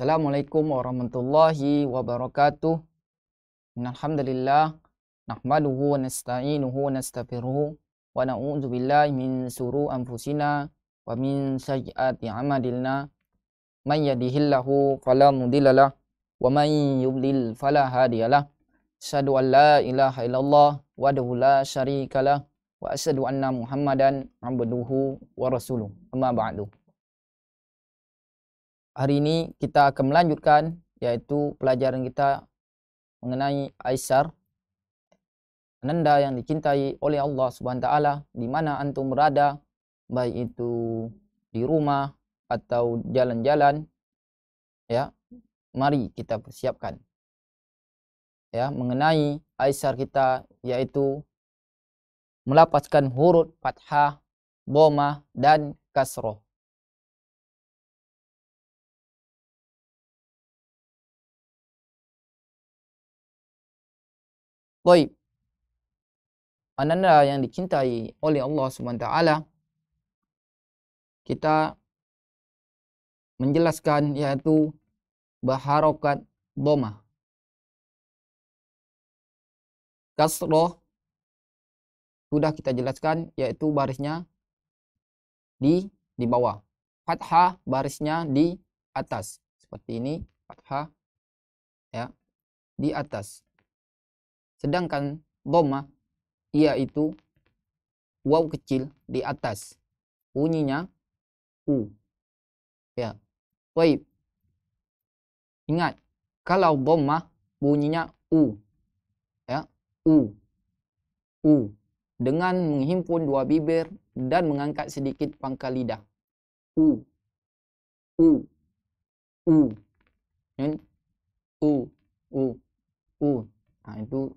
السلام عليكم ورحمة الله وبركاته إن الحمد لله نحمده ونستعينه ونستغفره ونعوذ بالله من شرور أنفسنا ومن سيئات أعمالنا من يده الله فلا مضل له ومن يضلل فلا هادي له أشهد أن لا إله إلا الله وحده لا شريك له وأشهد أن محمدا عبده ورسوله أما بعد hari ini kita akan melanjutkan yaitu pelajaran kita mengenai Aisyar ananda yang dicintai oleh Allah Subhanahu Wa taala di mana antum berada baik itu di rumah atau jalan-jalan ya mari kita persiapkan ya mengenai Aisyar kita yaitu melapaskan huruf fathah, boma dan kasroh. Baik. Ananda yang dicintai oleh Allah SWT. Kita menjelaskan yaitu baharokat boma. Kasroh sudah kita jelaskan yaitu barisnya di di bawah. Fathah barisnya di atas. Seperti ini fathah ya di atas. Sedangkan doma yaitu waw kecil di atas. Bunyinya u. Ya. Baik. Ingat, kalau doma bunyinya u. Ya, u. U dengan menghimpun dua bibir dan mengangkat sedikit pangkal lidah. U. U. U. U. U. U. Nah, itu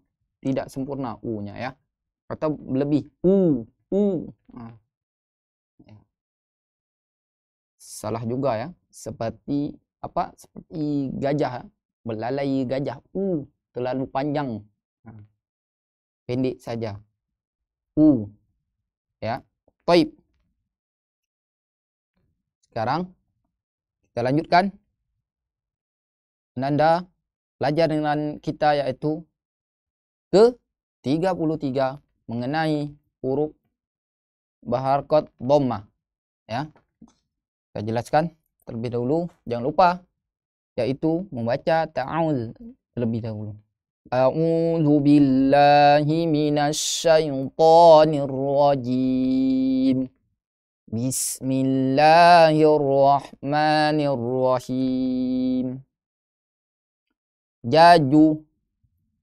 tidak sempurna u nya ya atau lebih u u ha. ya. salah juga ya seperti apa seperti gajah belalai ya. gajah u terlalu panjang ha. pendek saja u ya taib sekarang kita lanjutkan penanda pelajaran kita yaitu ke-33 mengenai huruf baharkot bomma ya saya jelaskan terlebih dahulu jangan lupa yaitu membaca ta'awuz terlebih dahulu A'udzu billahi minasyaitonir rajim Bismillahirrahmanirrahim Jaju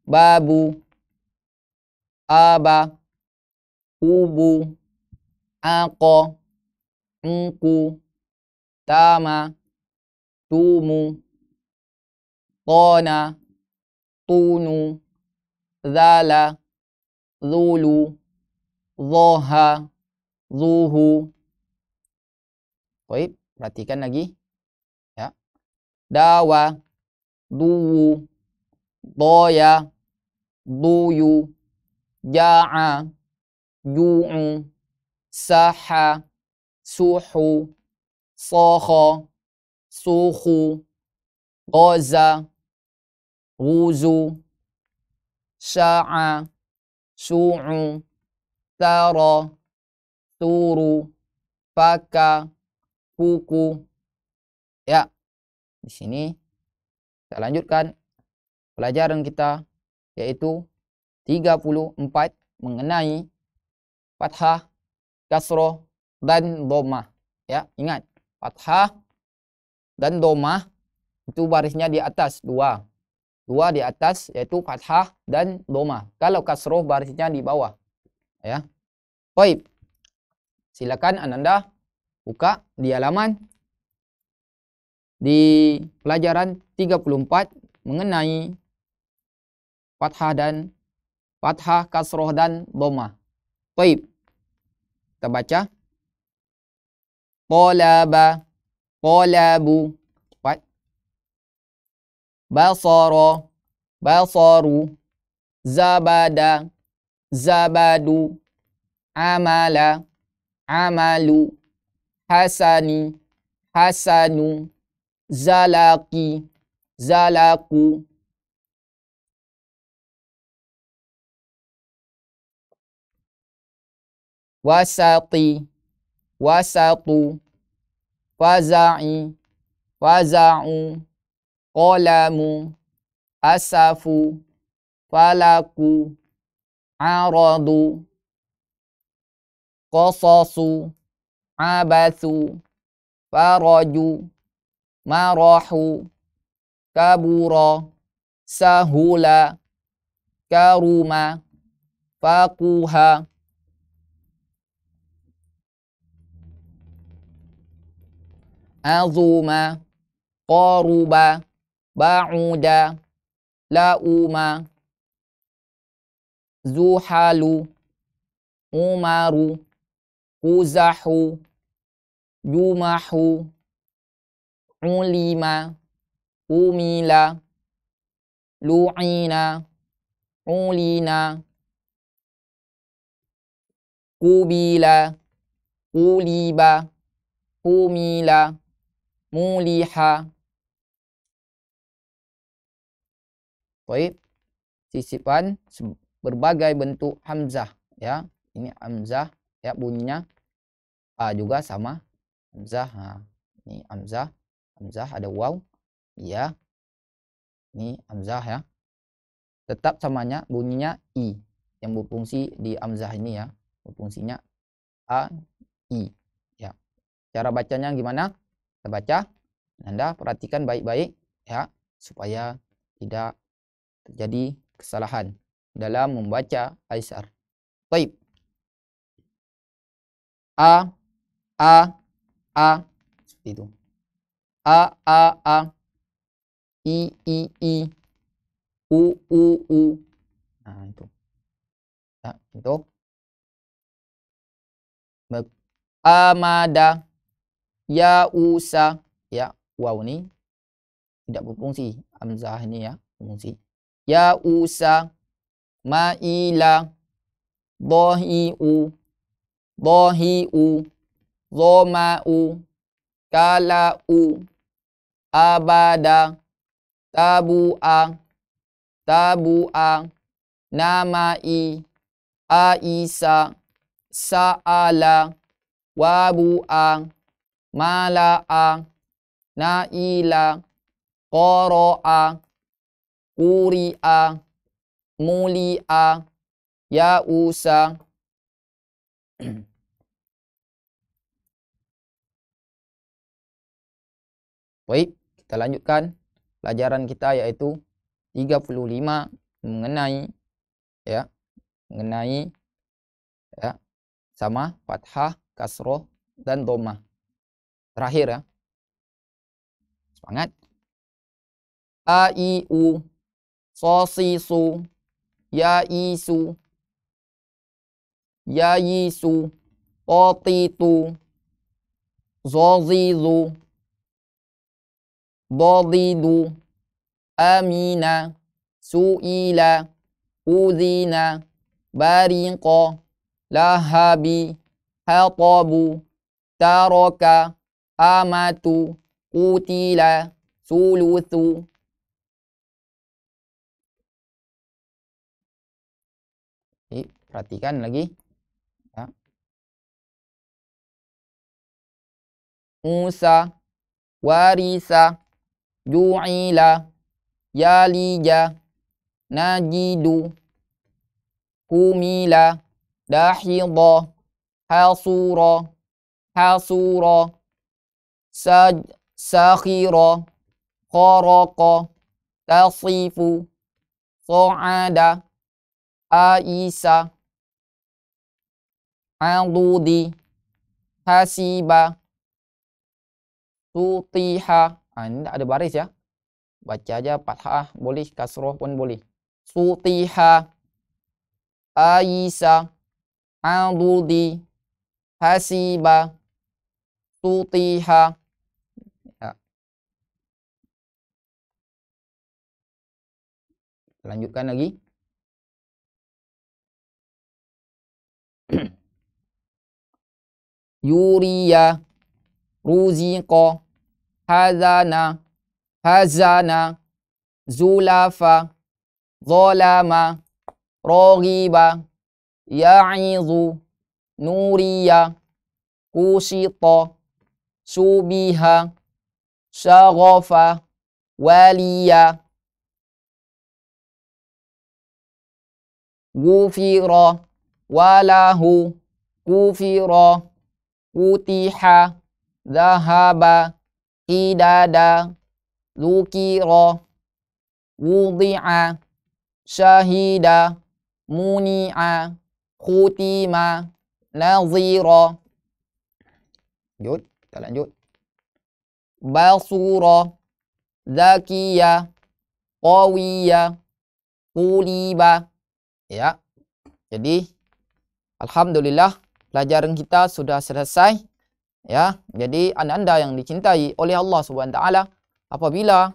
babu aba ubu ako engku tama tumu kona tunu zala zulu zoha zuhu baik perhatikan lagi ya dawa duwu boya duyu ja'a yu'u saha suhu saha suhu Gaza, guzu sha'a su'u tara turu faka kuku ya di sini kita lanjutkan pelajaran kita yaitu 34 mengenai fathah, kasrah dan dhammah. Ya, ingat. Fathah dan dhammah itu barisnya di atas dua. Dua di atas iaitu fathah dan dhammah. Kalau kasrah barisnya di bawah. Ya. Baik. Silakan ananda buka di halaman di pelajaran 34 mengenai fathah dan fathah, kasroh dan doma. Taib. Kita baca. Qolaba. Qolabu. Fat. Basara. Basaru. Zabada. Zabadu. Amala. Amalu. Hasani. Hasanu. Zalaki. Zalaku. wasati wasatu faza'i faza'u qalamu asafu falaku aradu qasasu abathu faraju marahu kabura sahula karuma faquha عظم قارب بعد لؤم زحل عمر قزح يمح علم أمل لعين علن قبل قلب حمل muliha. Baik. Sisipan berbagai bentuk hamzah ya. Ini hamzah ya bunyinya a ah, juga sama hamzah. Ha. Ini hamzah, hamzah ada waw. Ya. Ini hamzah ya. Tetap samanya bunyinya i yang berfungsi di hamzah ini ya. fungsinya a i ya. Cara bacanya gimana? kita baca anda perhatikan baik-baik ya supaya tidak terjadi kesalahan dalam membaca aisyar. baik a a a seperti itu a a a i i i u u u nah itu ya itu Amada ya usa ya waw ni tidak berfungsi hamzah ni ya berfungsi ya usa ma ila Dohi u Dohi u dhama u kala u abada tabu a tabu a nama i aisa saala wabu a malaa naila qaraa quria mulia yausa Baik, kita lanjutkan pelajaran kita iaitu 35 mengenai ya mengenai ya sama fathah kasroh dan dhammah Terakhir ya. Semangat. A i u so si su ya i su ya i su o ti tu zo zi zu do di du amina su ila uzina bariqa lahabi hatabu taraka amatu kutila sulusu Okay, eh, perhatikan lagi. Ya. Musa warisa ju'ila yalija najidu kumila dahidha hasura hasura sakhira qaraqa tasifu sa'ada aisa aludi hasiba Sutiha. anda ah, ada baris ya baca aja fathah boleh kasrah pun boleh Sutiha, aisa aludi hasiba Sutiha. lanjutkan lagi yuriya ruziqo hazana hazana zulafa zolama rogiba ya'izu nuriya kusito subiha shaghafa waliya غفر وله كفر فتح ذهب حداد ذكر وضع شهد منع ختم نظير جود تعال جود بصورة Ya. Jadi alhamdulillah pelajaran kita sudah selesai. Ya. Jadi anda-anda yang dicintai oleh Allah Subhanahu Wa Taala apabila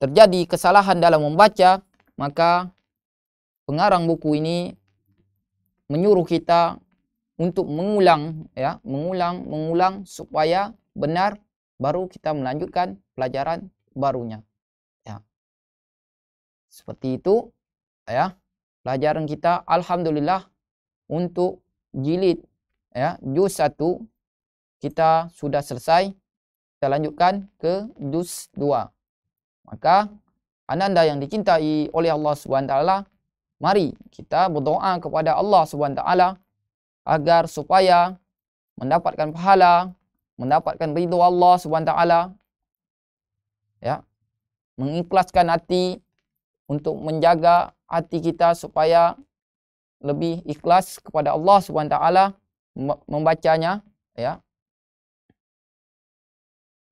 terjadi kesalahan dalam membaca, maka pengarang buku ini menyuruh kita untuk mengulang ya, mengulang, mengulang supaya benar baru kita melanjutkan pelajaran barunya. Ya. Seperti itu ya pelajaran kita alhamdulillah untuk jilid ya juz 1 kita sudah selesai kita lanjutkan ke juz 2 maka ananda yang dicintai oleh Allah Subhanahu taala mari kita berdoa kepada Allah Subhanahu taala agar supaya mendapatkan pahala mendapatkan ridho Allah Subhanahu taala ya mengikhlaskan hati untuk menjaga hati kita supaya lebih ikhlas kepada Allah Subhanahu taala membacanya ya.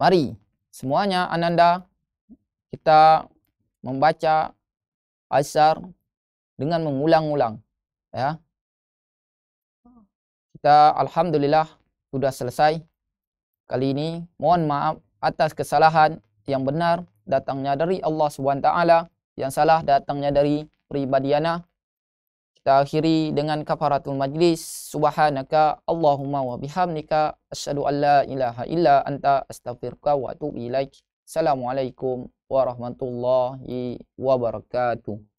Mari semuanya ananda kita membaca asar dengan mengulang-ulang ya. Kita alhamdulillah sudah selesai kali ini. Mohon maaf atas kesalahan yang benar datangnya dari Allah Subhanahu taala, yang salah datangnya dari kepribadiana. Kita akhiri dengan kafaratul majlis. Subhanaka Allahumma wa bihamdika asyhadu an ilaha illa anta astaghfiruka wa atubu ilaik. Assalamualaikum warahmatullahi wabarakatuh.